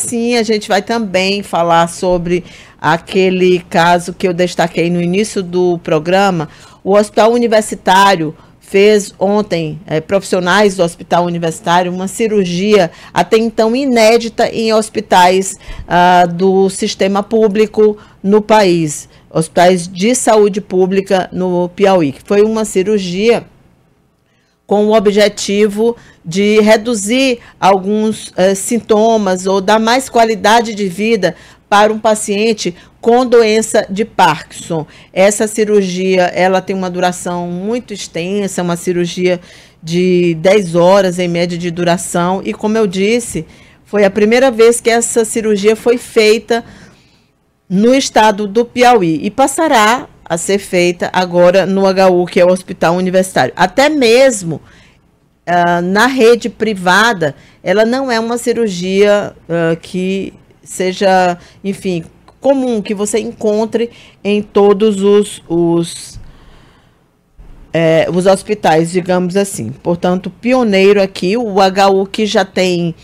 sim, a gente vai também falar sobre aquele caso que eu destaquei no início do programa. O hospital universitário fez ontem, é, profissionais do hospital universitário, uma cirurgia até então inédita em hospitais ah, do sistema público no país, hospitais de saúde pública no Piauí. Foi uma cirurgia com o objetivo de reduzir alguns uh, sintomas ou dar mais qualidade de vida para um paciente com doença de Parkinson. Essa cirurgia, ela tem uma duração muito extensa, é uma cirurgia de 10 horas em média de duração e como eu disse, foi a primeira vez que essa cirurgia foi feita no estado do Piauí e passará a ser feita agora no HU, que é o Hospital Universitário. Até mesmo uh, na rede privada, ela não é uma cirurgia uh, que seja, enfim, comum, que você encontre em todos os, os, é, os hospitais, digamos assim. Portanto, pioneiro aqui, o HU que já tem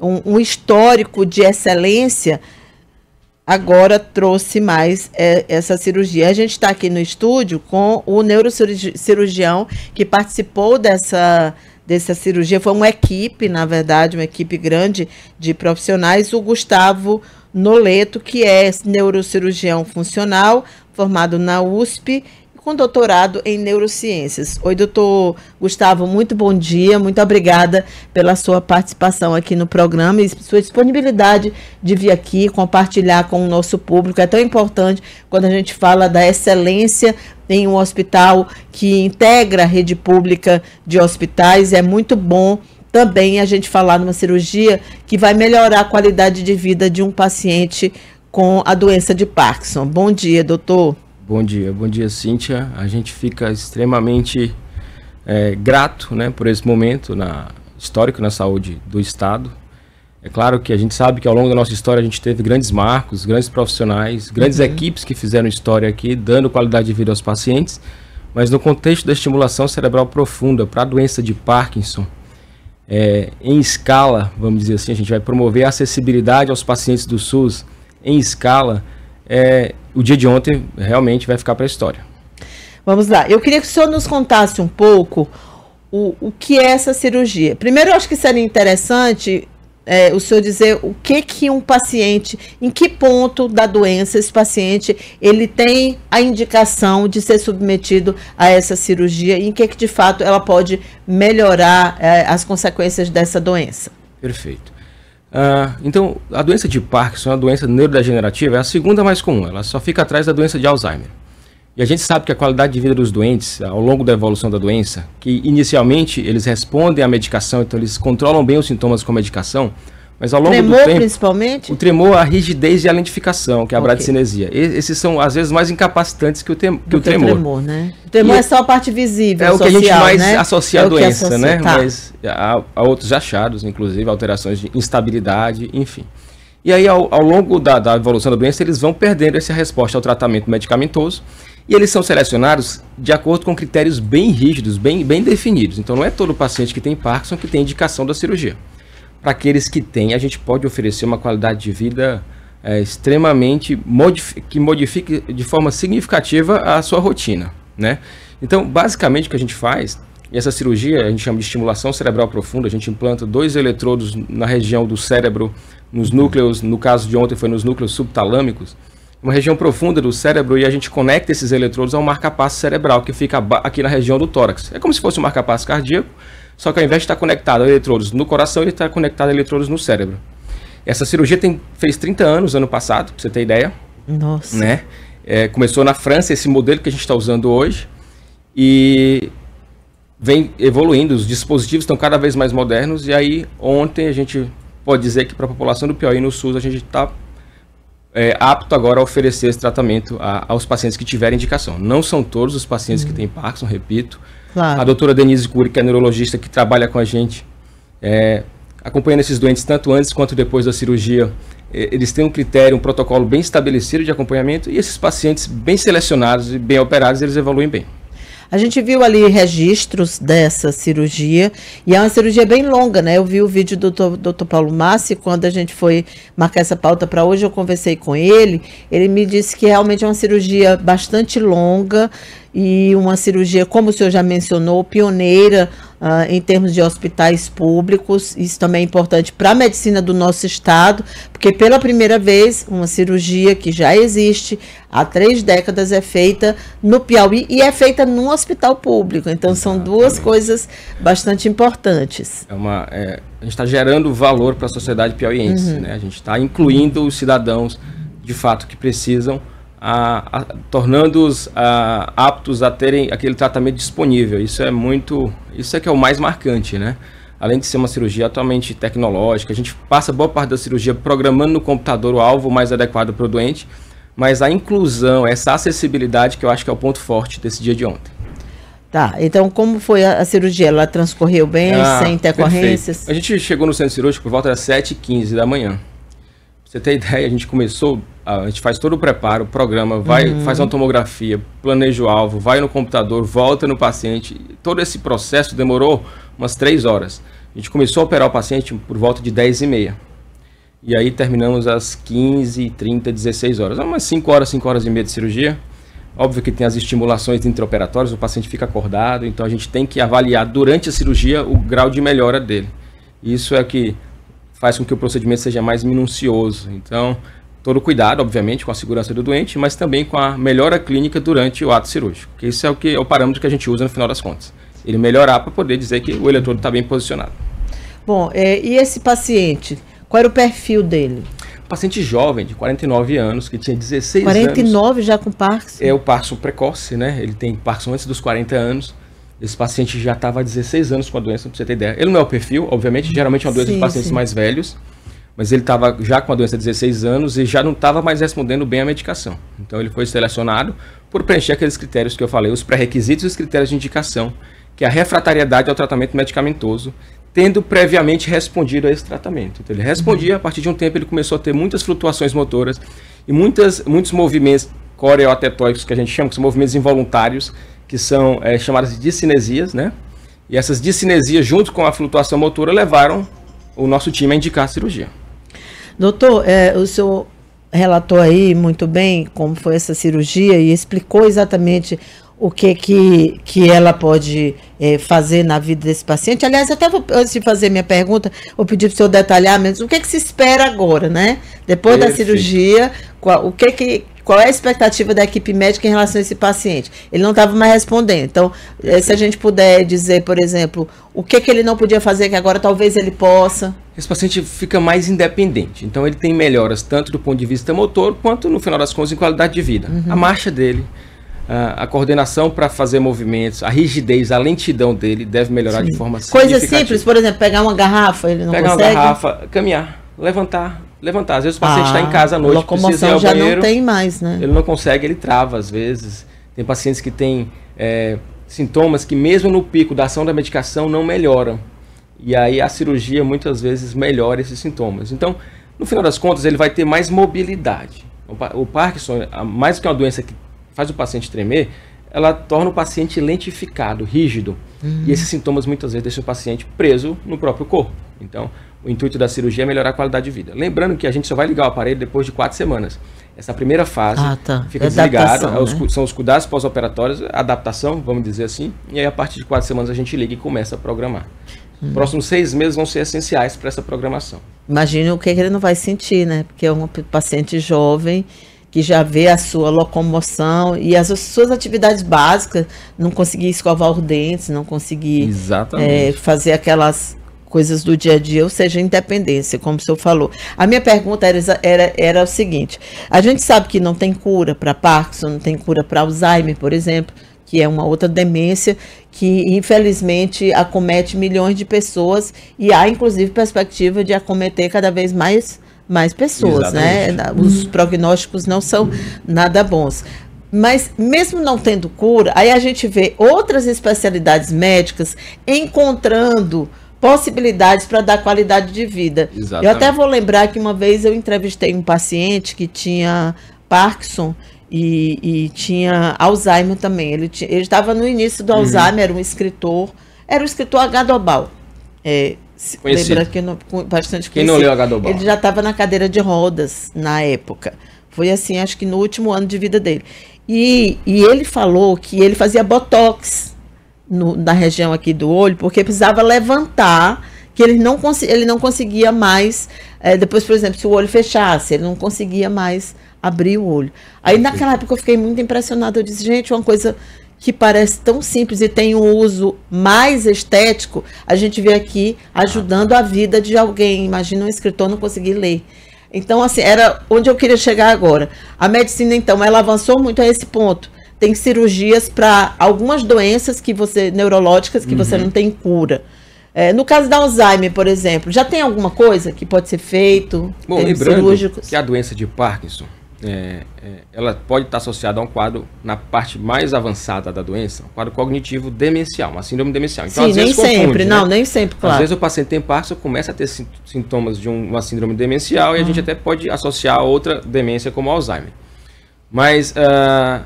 um, um histórico de excelência agora trouxe mais é, essa cirurgia. A gente está aqui no estúdio com o neurocirurgião que participou dessa, dessa cirurgia. Foi uma equipe, na verdade, uma equipe grande de profissionais, o Gustavo Noleto, que é neurocirurgião funcional, formado na USP com doutorado em neurociências. Oi, doutor Gustavo, muito bom dia, muito obrigada pela sua participação aqui no programa e sua disponibilidade de vir aqui compartilhar com o nosso público. É tão importante quando a gente fala da excelência em um hospital que integra a rede pública de hospitais. É muito bom também a gente falar numa cirurgia que vai melhorar a qualidade de vida de um paciente com a doença de Parkinson. Bom dia, doutor. Bom dia, bom dia, Cíntia. A gente fica extremamente é, grato né, por esse momento na, histórico na saúde do Estado. É claro que a gente sabe que ao longo da nossa história a gente teve grandes marcos, grandes profissionais, grandes uhum. equipes que fizeram história aqui, dando qualidade de vida aos pacientes, mas no contexto da estimulação cerebral profunda para a doença de Parkinson, é, em escala, vamos dizer assim, a gente vai promover a acessibilidade aos pacientes do SUS em escala, é, o dia de ontem realmente vai ficar para a história. Vamos lá. Eu queria que o senhor nos contasse um pouco o, o que é essa cirurgia. Primeiro, eu acho que seria interessante é, o senhor dizer o que que um paciente, em que ponto da doença esse paciente ele tem a indicação de ser submetido a essa cirurgia e em que que de fato ela pode melhorar é, as consequências dessa doença. Perfeito. Ah, então, a doença de Parkinson, a doença neurodegenerativa, é a segunda mais comum. Ela só fica atrás da doença de Alzheimer. E a gente sabe que a qualidade de vida dos doentes, ao longo da evolução da doença, que inicialmente eles respondem à medicação, então eles controlam bem os sintomas com a medicação, mas ao longo tremor, do tempo, principalmente? O tremor, a rigidez e a lentificação, que é a okay. bradicinesia. esses são, às vezes, mais incapacitantes que o, tem, que o tremor. tremor né? O tremor é só a parte visível, É social, o que a gente mais né? associa à é doença, associa, né? Tá. Mas há, há, outros achados, inclusive, alterações de instabilidade, enfim. E aí, ao, ao longo da, da evolução da doença, eles vão perdendo essa resposta ao tratamento medicamentoso. E eles são selecionados de acordo com critérios bem rígidos, bem, bem definidos. Então, não é todo paciente que tem Parkinson que tem indicação da cirurgia para aqueles que têm. A gente pode oferecer uma qualidade de vida é, extremamente que modifique de forma significativa a sua rotina, né? Então, basicamente o que a gente faz, e essa cirurgia a gente chama de estimulação cerebral profunda, a gente implanta dois eletrodos na região do cérebro, nos núcleos, no caso de ontem foi nos núcleos subtalâmicos, uma região profunda do cérebro e a gente conecta esses eletrodos a um marcapasso cerebral que fica aqui na região do tórax. É como se fosse um marcapasso cardíaco, só que ao invés de estar conectado a eletrodos no coração, ele está conectado a eletrodos no cérebro. Essa cirurgia tem, fez 30 anos, ano passado, para você ter ideia. Nossa. Né? É, começou na França, esse modelo que a gente está usando hoje. E vem evoluindo, os dispositivos estão cada vez mais modernos. E aí, ontem, a gente pode dizer que para a população do Piauí no SUS, a gente está é, apto agora a oferecer esse tratamento a, aos pacientes que tiverem indicação. Não são todos os pacientes uhum. que hum. têm Parkinson, repito. Claro. A doutora Denise Cury, que é neurologista que trabalha com a gente, é, acompanhando esses doentes tanto antes quanto depois da cirurgia. É, eles têm um critério, um protocolo bem estabelecido de acompanhamento e esses pacientes bem selecionados e bem operados, eles evoluem bem. A gente viu ali registros dessa cirurgia e é uma cirurgia bem longa, né? Eu vi o vídeo do Dr. Paulo Massi quando a gente foi marcar essa pauta para hoje, eu conversei com ele, ele me disse que realmente é uma cirurgia bastante longa e uma cirurgia, como o senhor já mencionou, pioneira Uh, em termos de hospitais públicos. Isso também é importante para a medicina do nosso estado, porque pela primeira vez uma cirurgia que já existe há três décadas é feita no Piauí e é feita num hospital público. Então são duas coisas bastante importantes. É uma, é, a gente está gerando valor para a sociedade piauiense, uhum. né? A gente está incluindo os cidadãos de fato que precisam tornando-os aptos a terem aquele tratamento disponível. Isso é muito, isso é que é o mais marcante, né? Além de ser uma cirurgia atualmente tecnológica, a gente passa boa parte da cirurgia programando no computador o alvo mais adequado para o doente, mas a inclusão, essa acessibilidade que eu acho que é o ponto forte desse dia de ontem. Tá, então como foi a, a cirurgia? Ela transcorreu bem, ah, sem intercorrências? Perfeito. A gente chegou no centro cirúrgico por volta das 7h15 da manhã. Pra você ter ideia, a gente começou a gente faz todo o preparo, o programa, vai, uhum. faz uma tomografia, planeja o alvo, vai no computador, volta no paciente. Todo esse processo demorou umas três horas. A gente começou a operar o paciente por volta de 10 e meia. E aí terminamos às 15, 30, 16 horas. Umas 5 horas, 5 horas e meia de cirurgia. Óbvio que tem as estimulações intraoperatórias, o paciente fica acordado, então a gente tem que avaliar durante a cirurgia o grau de melhora dele. Isso é que faz com que o procedimento seja mais minucioso. Então, todo cuidado, obviamente, com a segurança do doente, mas também com a melhora clínica durante o ato cirúrgico. Que isso é o que é o parâmetro que a gente usa no final das contas. Ele melhorar para poder dizer que o eletrodo está bem posicionado. Bom, é, e esse paciente, qual era o perfil dele? paciente jovem, de 49 anos, que tinha 16 49 anos. 49 já com Parkinson? É o Parkinson precoce, né? Ele tem Parkinson antes dos 40 anos. Esse paciente já estava há 16 anos com a doença, não precisa ter ideia. Ele não é o perfil, obviamente, geralmente é uma doença sim, de pacientes sim. mais velhos mas ele estava já com a doença de 16 anos e já não estava mais respondendo bem à medicação. Então ele foi selecionado por preencher aqueles critérios que eu falei, os pré-requisitos e os critérios de indicação, que é a refratariedade ao tratamento medicamentoso, tendo previamente respondido a esse tratamento. Então ele respondia, a partir de um tempo ele começou a ter muitas flutuações motoras e muitas, muitos movimentos coreoatetóicos, que a gente chama, que são movimentos involuntários, que são é, chamadas de discinesias, né? E essas discinesias, junto com a flutuação motora, levaram o nosso time a indicar a cirurgia. Doutor, é, o senhor relatou aí muito bem como foi essa cirurgia e explicou exatamente o que que, que ela pode é, fazer na vida desse paciente. Aliás, até vou, antes de fazer minha pergunta, vou pedir para o senhor detalhar menos o que, que se espera agora, né? Depois Perfeito. da cirurgia, qual, o que que qual é a expectativa da equipe médica em relação a esse paciente? Ele não estava mais respondendo. Então, é, se a gente puder dizer, por exemplo, o que que ele não podia fazer que agora talvez ele possa esse paciente fica mais independente. Então ele tem melhoras tanto do ponto de vista motor quanto no final das contas em qualidade de vida. Uhum. A marcha dele, a, coordenação para fazer movimentos, a rigidez, a lentidão dele deve melhorar Sim. de forma Coisa simples, por exemplo, pegar uma garrafa, ele não pegar consegue. Pegar uma garrafa, caminhar, levantar, levantar. Às vezes o paciente está ah, em casa à noite, locomoção precisa ir já banheiro, não tem mais, né? Ele não consegue, ele trava às vezes. Tem pacientes que têm é, sintomas que mesmo no pico da ação da medicação não melhoram. E aí a cirurgia muitas vezes melhora esses sintomas. Então, no final das contas, ele vai ter mais mobilidade. O Parkinson, mais do que uma doença que faz o paciente tremer, ela torna o paciente lentificado, rígido. Uhum. E esses sintomas muitas vezes deixam o paciente preso no próprio corpo. Então, o intuito da cirurgia é melhorar a qualidade de vida. Lembrando que a gente só vai ligar o aparelho depois de quatro semanas. Essa primeira fase ah, tá. fica desligada. É né? são os cuidados pós-operatórios, adaptação, vamos dizer assim, e aí a partir de quatro semanas a gente liga e começa a programar. Hum. Próximos seis meses vão ser essenciais para essa programação. Imagine o que ele não vai sentir, né? Porque é um paciente jovem que já vê a sua locomoção e as suas atividades básicas, não conseguir escovar os dentes, não conseguir é, fazer aquelas coisas do dia a dia, ou seja, independência, como o senhor falou. A minha pergunta era, era, era o seguinte: a gente sabe que não tem cura para Parkinson, não tem cura para Alzheimer, por exemplo, que é uma outra demência que infelizmente acomete milhões de pessoas e há inclusive perspectiva de acometer cada vez mais mais pessoas, né? Exatamente. né? Os prognósticos não são nada bons. Mas mesmo não tendo cura, aí a gente vê outras especialidades médicas encontrando possibilidades para dar qualidade de vida. Exatamente. Eu até vou lembrar que uma vez eu entrevistei um paciente que tinha Parkinson e, e tinha Alzheimer também. Ele estava no início do uhum. Alzheimer, uhum. era um escritor. Era o escritor agadobal. É, Lembra que não, bastante conhecido. Quem não leu Agadobal? Ele já estava na cadeira de rodas na época. Foi assim, acho que no último ano de vida dele. E, e ele falou que ele fazia botox no, na região aqui do olho, porque precisava levantar, que ele não, ele não conseguia mais é, depois, por exemplo, se o olho fechasse, ele não conseguia mais abrir o olho. Aí naquela época eu fiquei muito impressionada. Eu disse, gente, uma coisa que parece tão simples e tem um uso mais estético, a gente vê aqui ajudando a vida de alguém. Imagina um escritor não conseguir ler. Então, assim, era onde eu queria chegar agora. A medicina, então, ela avançou muito a esse ponto. Tem cirurgias para algumas doenças que você neurológicas que uhum. você não tem cura. É, no caso da Alzheimer, por exemplo, já tem alguma coisa que pode ser feito? Bom, lembrando que a doença de Parkinson, é, é, ela pode estar associada a um quadro na parte mais avançada da doença, um quadro cognitivo demencial, uma síndrome demencial. Então, Sim, às nem vezes nem confunde, sempre, né? não, nem sempre, claro. Às vezes o paciente tem Parkinson, começa a ter sintomas de um, uma síndrome demencial uhum. e a uhum. gente até pode associar a outra demência como Alzheimer. Mas uh,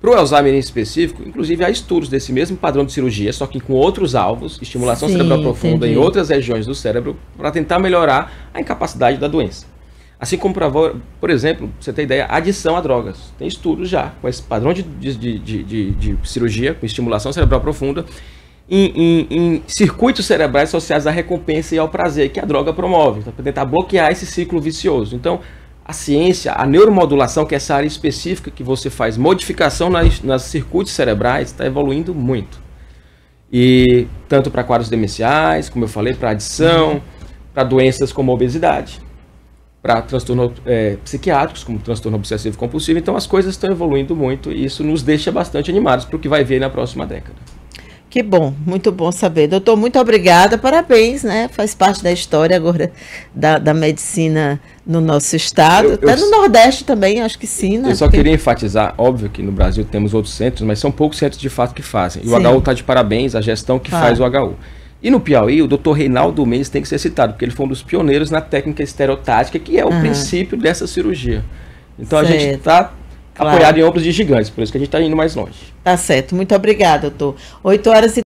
para o Alzheimer em específico, inclusive há estudos desse mesmo padrão de cirurgia, só que com outros alvos, estimulação Sim, cerebral profunda entendi. em outras regiões do cérebro, para tentar melhorar a incapacidade da doença. Assim como, pra, por exemplo, você tem ideia, adição a drogas. Tem estudos já com esse padrão de, de, de, de cirurgia, com estimulação cerebral profunda, em, em, em, circuitos cerebrais associados à recompensa e ao prazer que a droga promove, então, para tentar bloquear esse ciclo vicioso. Então, a ciência, a neuromodulação, que é essa área específica que você faz modificação nas, nas circuitos cerebrais, está evoluindo muito. E tanto para quadros demenciais, como eu falei, para adição, uhum. para doenças como obesidade, para transtornos é, psiquiátricos, como transtorno obsessivo compulsivo. Então as coisas estão evoluindo muito e isso nos deixa bastante animados para o que vai vir na próxima década. Que bom, muito bom saber. Doutor, muito obrigada, parabéns, né? Faz parte da história agora da, da medicina no nosso estado, eu, até eu, no Nordeste também, acho que sim, né? Eu só queria enfatizar, óbvio que no Brasil temos outros centros, mas são poucos centros de fato que fazem. E sim. o HU está de parabéns, a gestão que claro. faz o HU. E no Piauí, o Dr. Reinaldo Mendes tem que ser citado, porque ele foi um dos pioneiros na técnica estereotática, que é o uhum. princípio dessa cirurgia. Então certo. a gente está claro. apoiado em obras de gigantes, por isso que a gente está indo mais longe. Tá certo, muito obrigada, doutor. 8 horas e